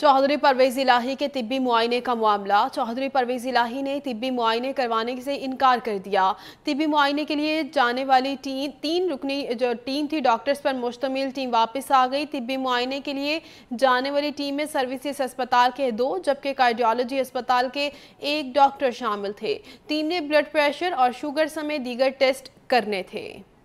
चौधरी परवेज इलाही के तिब्बी मुआयने का मामला चौधरी परवेज इलाही ने तिब्बी मुआयने करवाने से इनकार कर दिया तिब्बी मुआयने के लिए जाने वाली टीम तीन रुकनी जो टीम थी डॉक्टर्स पर मुश्तमिल टीम वापस आ गई तिब्बी मुआयने के लिए जाने वाली टीम में सर्विसेज अस्पताल के दो जबकि कार्डियोलॉजी अस्पताल के एक डॉक्टर शामिल थे टीम ने ब्लड प्रेशर और शुगर समेत दीगर टेस्ट करने थे